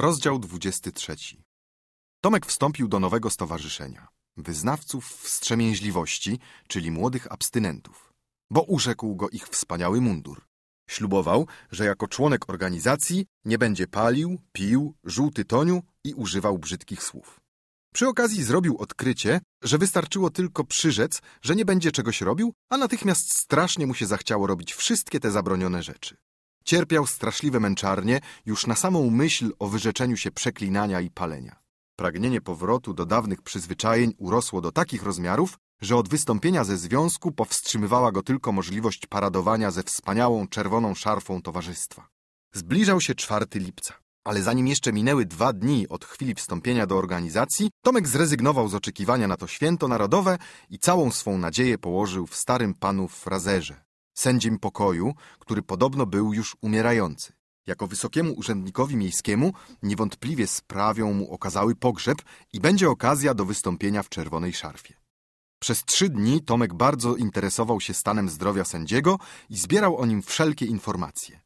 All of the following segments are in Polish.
Rozdział 23. Tomek wstąpił do nowego stowarzyszenia. Wyznawców wstrzemięźliwości, czyli młodych abstynentów. Bo urzekł go ich wspaniały mundur. Ślubował, że jako członek organizacji nie będzie palił, pił, żół tytoniu i używał brzydkich słów. Przy okazji zrobił odkrycie, że wystarczyło tylko przyrzec, że nie będzie czegoś robił, a natychmiast strasznie mu się zachciało robić wszystkie te zabronione rzeczy. Cierpiał straszliwe męczarnie już na samą myśl o wyrzeczeniu się przeklinania i palenia. Pragnienie powrotu do dawnych przyzwyczajeń urosło do takich rozmiarów, że od wystąpienia ze związku powstrzymywała go tylko możliwość paradowania ze wspaniałą czerwoną szarfą towarzystwa. Zbliżał się 4 lipca, ale zanim jeszcze minęły dwa dni od chwili wstąpienia do organizacji, Tomek zrezygnował z oczekiwania na to święto narodowe i całą swą nadzieję położył w starym panu Frazerze, sędziem pokoju, który podobno był już umierający. Jako wysokiemu urzędnikowi miejskiemu niewątpliwie sprawią mu okazały pogrzeb i będzie okazja do wystąpienia w czerwonej szarfie. Przez trzy dni Tomek bardzo interesował się stanem zdrowia sędziego i zbierał o nim wszelkie informacje.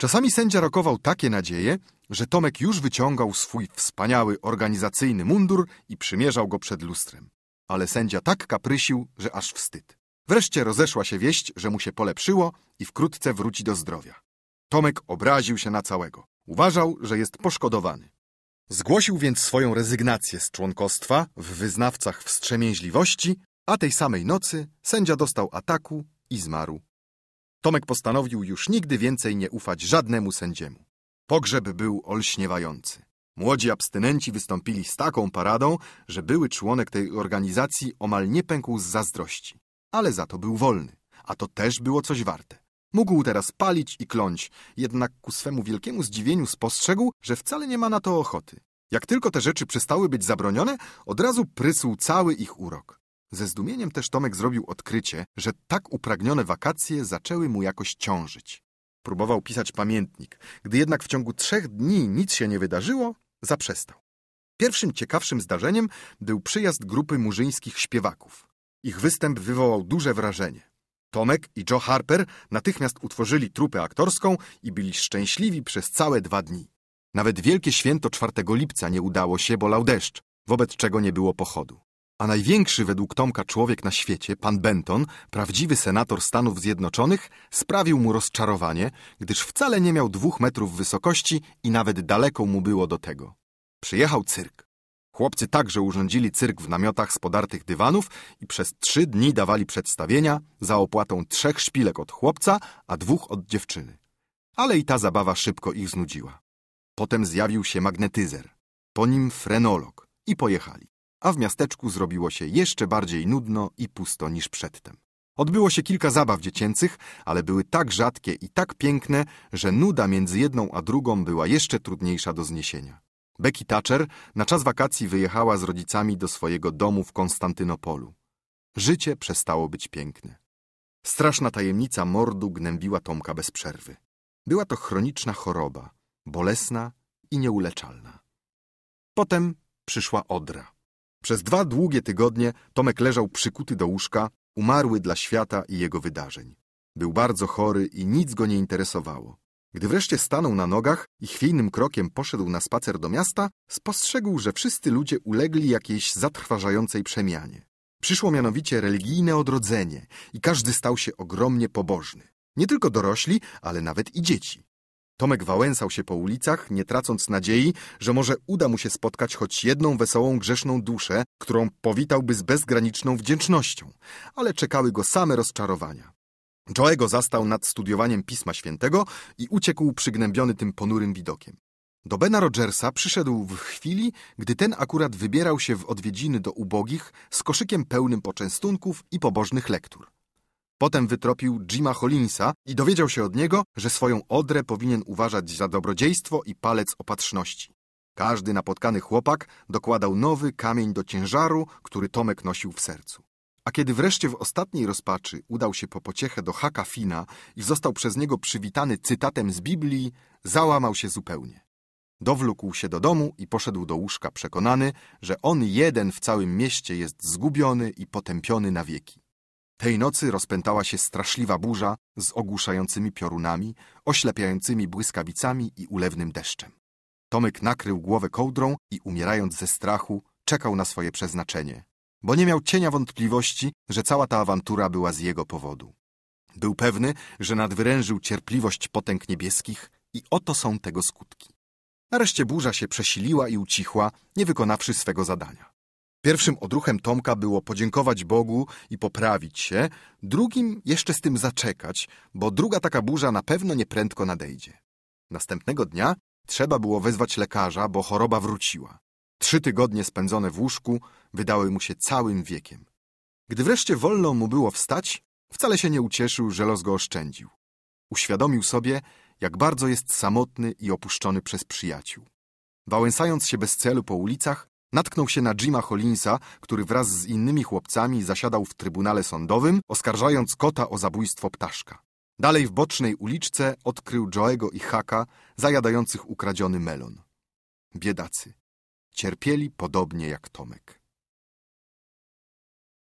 Czasami sędzia rokował takie nadzieje, że Tomek już wyciągał swój wspaniały organizacyjny mundur i przymierzał go przed lustrem. Ale sędzia tak kaprysił, że aż wstyd. Wreszcie rozeszła się wieść, że mu się polepszyło i wkrótce wróci do zdrowia. Tomek obraził się na całego. Uważał, że jest poszkodowany. Zgłosił więc swoją rezygnację z członkostwa w wyznawcach wstrzemięźliwości, a tej samej nocy sędzia dostał ataku i zmarł. Tomek postanowił już nigdy więcej nie ufać żadnemu sędziemu. Pogrzeb był olśniewający. Młodzi abstynenci wystąpili z taką paradą, że były członek tej organizacji omal nie pękł z zazdrości ale za to był wolny, a to też było coś warte. Mógł teraz palić i kląć, jednak ku swemu wielkiemu zdziwieniu spostrzegł, że wcale nie ma na to ochoty. Jak tylko te rzeczy przestały być zabronione, od razu prysł cały ich urok. Ze zdumieniem też Tomek zrobił odkrycie, że tak upragnione wakacje zaczęły mu jakoś ciążyć. Próbował pisać pamiętnik. Gdy jednak w ciągu trzech dni nic się nie wydarzyło, zaprzestał. Pierwszym ciekawszym zdarzeniem był przyjazd grupy murzyńskich śpiewaków. Ich występ wywołał duże wrażenie. Tomek i Joe Harper natychmiast utworzyli trupę aktorską i byli szczęśliwi przez całe dwa dni. Nawet wielkie święto 4 lipca nie udało się, bo lał deszcz, wobec czego nie było pochodu. A największy według Tomka człowiek na świecie, pan Benton, prawdziwy senator Stanów Zjednoczonych, sprawił mu rozczarowanie, gdyż wcale nie miał dwóch metrów wysokości i nawet daleko mu było do tego. Przyjechał cyrk. Chłopcy także urządzili cyrk w namiotach z podartych dywanów i przez trzy dni dawali przedstawienia za opłatą trzech szpilek od chłopca, a dwóch od dziewczyny. Ale i ta zabawa szybko ich znudziła. Potem zjawił się magnetyzer, po nim frenolog i pojechali. A w miasteczku zrobiło się jeszcze bardziej nudno i pusto niż przedtem. Odbyło się kilka zabaw dziecięcych, ale były tak rzadkie i tak piękne, że nuda między jedną a drugą była jeszcze trudniejsza do zniesienia. Becky Thatcher na czas wakacji wyjechała z rodzicami do swojego domu w Konstantynopolu. Życie przestało być piękne. Straszna tajemnica mordu gnębiła Tomka bez przerwy. Była to chroniczna choroba, bolesna i nieuleczalna. Potem przyszła odra. Przez dwa długie tygodnie Tomek leżał przykuty do łóżka, umarły dla świata i jego wydarzeń. Był bardzo chory i nic go nie interesowało. Gdy wreszcie stanął na nogach i chwiejnym krokiem poszedł na spacer do miasta, spostrzegł, że wszyscy ludzie ulegli jakiejś zatrważającej przemianie. Przyszło mianowicie religijne odrodzenie i każdy stał się ogromnie pobożny. Nie tylko dorośli, ale nawet i dzieci. Tomek wałęsał się po ulicach, nie tracąc nadziei, że może uda mu się spotkać choć jedną wesołą, grzeszną duszę, którą powitałby z bezgraniczną wdzięcznością, ale czekały go same rozczarowania. Joego zastał nad studiowaniem Pisma Świętego i uciekł przygnębiony tym ponurym widokiem. Do Bena Rogersa przyszedł w chwili, gdy ten akurat wybierał się w odwiedziny do ubogich z koszykiem pełnym poczęstunków i pobożnych lektur. Potem wytropił Jima Hollinsa i dowiedział się od niego, że swoją odrę powinien uważać za dobrodziejstwo i palec opatrzności. Każdy napotkany chłopak dokładał nowy kamień do ciężaru, który Tomek nosił w sercu. A kiedy wreszcie w ostatniej rozpaczy udał się po pociechę do Haka Fina i został przez niego przywitany cytatem z Biblii, załamał się zupełnie. Dowlókł się do domu i poszedł do łóżka przekonany, że on jeden w całym mieście jest zgubiony i potępiony na wieki. Tej nocy rozpętała się straszliwa burza z ogłuszającymi piorunami, oślepiającymi błyskawicami i ulewnym deszczem. Tomek nakrył głowę kołdrą i umierając ze strachu czekał na swoje przeznaczenie, bo nie miał cienia wątpliwości, że cała ta awantura była z jego powodu. Był pewny, że nadwyrężył cierpliwość potęg niebieskich i oto są tego skutki. Nareszcie burza się przesiliła i ucichła, nie wykonawszy swego zadania. Pierwszym odruchem Tomka było podziękować Bogu i poprawić się, drugim jeszcze z tym zaczekać, bo druga taka burza na pewno nieprędko nadejdzie. Następnego dnia trzeba było wezwać lekarza, bo choroba wróciła. Trzy tygodnie spędzone w łóżku wydały mu się całym wiekiem. Gdy wreszcie wolno mu było wstać, wcale się nie ucieszył, że los go oszczędził. Uświadomił sobie, jak bardzo jest samotny i opuszczony przez przyjaciół. Wałęsając się bez celu po ulicach, natknął się na Jima Hollinsa, który wraz z innymi chłopcami zasiadał w Trybunale Sądowym, oskarżając kota o zabójstwo ptaszka. Dalej w bocznej uliczce odkrył Joego i Haka, zajadających ukradziony melon. Biedacy. Cierpieli podobnie jak Tomek.